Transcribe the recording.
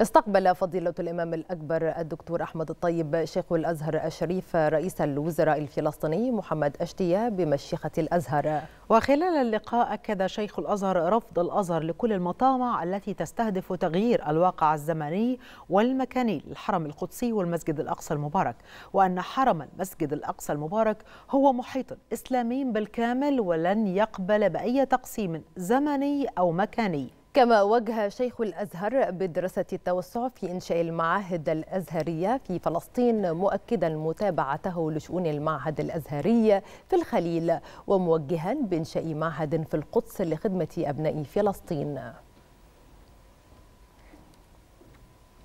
استقبل فضيلة الإمام الأكبر الدكتور أحمد الطيب شيخ الأزهر الشريف رئيس الوزراء الفلسطيني محمد أشتيا بمشيخة الأزهر وخلال اللقاء أكد شيخ الأزهر رفض الأزهر لكل المطامع التي تستهدف تغيير الواقع الزمني والمكاني للحرم القدسي والمسجد الأقصى المبارك وأن حرم المسجد الأقصى المبارك هو محيط إسلامي بالكامل ولن يقبل بأي تقسيم زمني أو مكاني كما وجه شيخ الأزهر بدراسة التوسع في إنشاء المعاهد الأزهرية في فلسطين مؤكدا متابعته لشؤون المعهد الأزهري في الخليل وموجها بإنشاء معهد في القدس لخدمة أبناء فلسطين